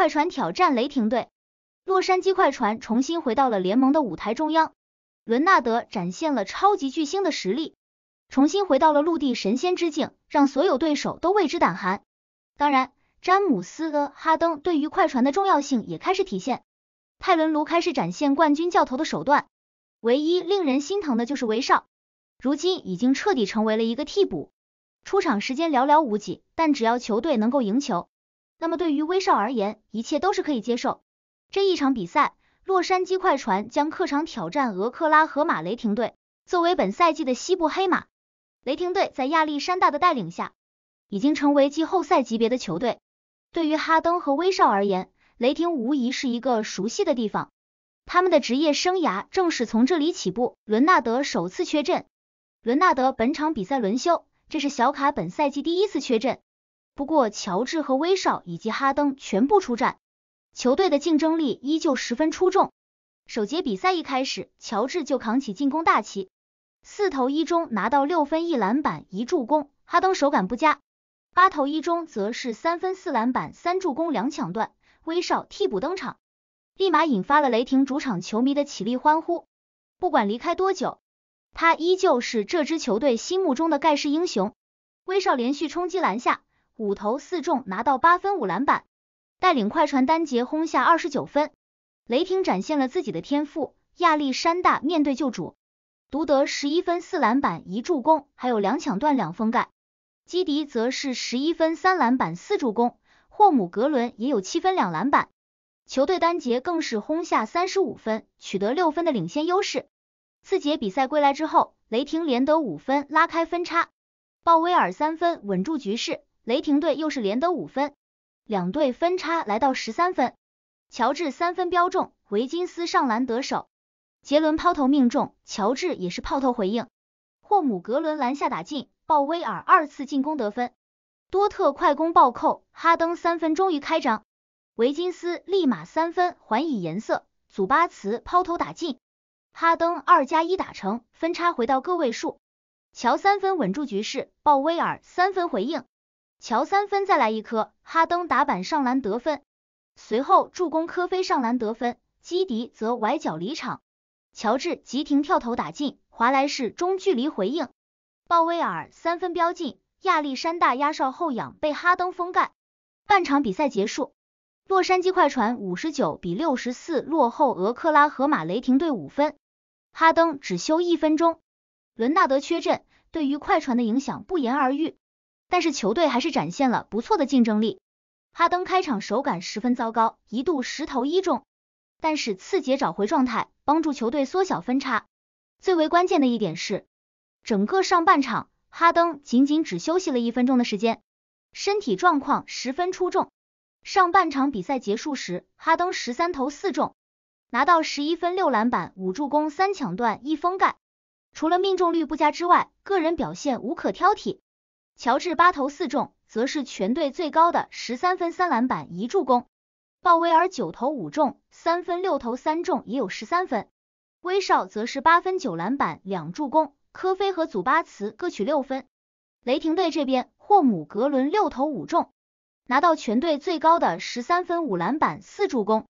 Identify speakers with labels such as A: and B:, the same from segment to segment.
A: 快船挑战雷霆队，洛杉矶快船重新回到了联盟的舞台中央。伦纳德展现了超级巨星的实力，重新回到了陆地神仙之境，让所有对手都为之胆寒。当然，詹姆斯和哈登对于快船的重要性也开始体现。泰伦卢开始展现冠军教头的手段。唯一令人心疼的就是威少，如今已经彻底成为了一个替补，出场时间寥寥无几。但只要球队能够赢球。那么对于威少而言，一切都是可以接受。这一场比赛，洛杉矶快船将客场挑战俄克拉荷马雷霆队。作为本赛季的西部黑马，雷霆队在亚历山大的带领下，已经成为季后赛级别的球队。对于哈登和威少而言，雷霆无疑是一个熟悉的地方。他们的职业生涯正是从这里起步。伦纳德首次缺阵，伦纳德本场比赛轮休，这是小卡本赛季第一次缺阵。不过，乔治和威少以及哈登全部出战，球队的竞争力依旧十分出众。首节比赛一开始，乔治就扛起进攻大旗，四投一中拿到六分一篮板一助攻。哈登手感不佳，八投一中则是三分四篮板三助攻两抢断。威少替补登场，立马引发了雷霆主场球迷的起立欢呼。不管离开多久，他依旧是这支球队心目中的盖世英雄。威少连续冲击篮下。五投四中拿到八分五篮板，带领快船单节轰下二十九分。雷霆展现了自己的天赋，亚历山大面对旧主独得十一分四篮板一助攻，还有两抢断两封盖。基迪则是十一分三篮板四助攻，霍姆格伦也有七分两篮板。球队单节更是轰下三十五分，取得六分的领先优势。次节比赛归来之后，雷霆连得五分拉开分差，鲍威尔三分稳住局势。雷霆队又是连得五分，两队分差来到十三分。乔治三分飙中，维金斯上篮得手，杰伦抛投命中，乔治也是抛投回应。霍姆格伦篮下打进，鲍威尔二次进攻得分。多特快攻暴扣，哈登三分终于开张，维金斯立马三分还以颜色，祖巴茨抛投打进，哈登二加一打成，分差回到个位数。乔三分稳住局势，鲍威尔三分回应。乔三分再来一颗，哈登打板上篮得分，随后助攻科菲上篮得分，基迪则崴脚离场。乔治急停跳投打进，华莱士中距离回应，鲍威尔三分飙进，亚历山大压哨后仰被哈登封盖。半场比赛结束，洛杉矶快船五十九比六十四落后俄克拉荷马雷霆队五分，哈登只休一分钟，伦纳德缺阵，对于快船的影响不言而喻。但是球队还是展现了不错的竞争力。哈登开场手感十分糟糕，一度十投一中，但是次节找回状态，帮助球队缩小分差。最为关键的一点是，整个上半场哈登仅仅只休息了一分钟的时间，身体状况十分出众。上半场比赛结束时，哈登十三投四中，拿到十一分、六篮板、五助攻、三抢断、一封盖。除了命中率不佳之外，个人表现无可挑剔。乔治八投四中，则是全队最高的十三分三篮板一助攻。鲍威尔九投五中，三分六投三中也有十三分。威少则是八分九篮板两助攻，科菲和祖巴茨各取六分。雷霆队这边，霍姆格伦六投五中，拿到全队最高的十三分五篮板四助攻。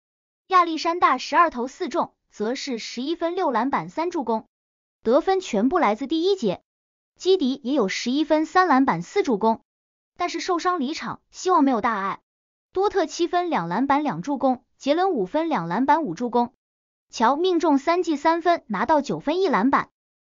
A: 亚历山大十二投四中，则是十一分六篮板三助攻。得分全部来自第一节。基迪也有十一分三篮板四助攻，但是受伤离场，希望没有大碍。多特七分两篮板两助攻，杰伦五分两篮板五助攻，乔命中三记三分，拿到九分一篮板。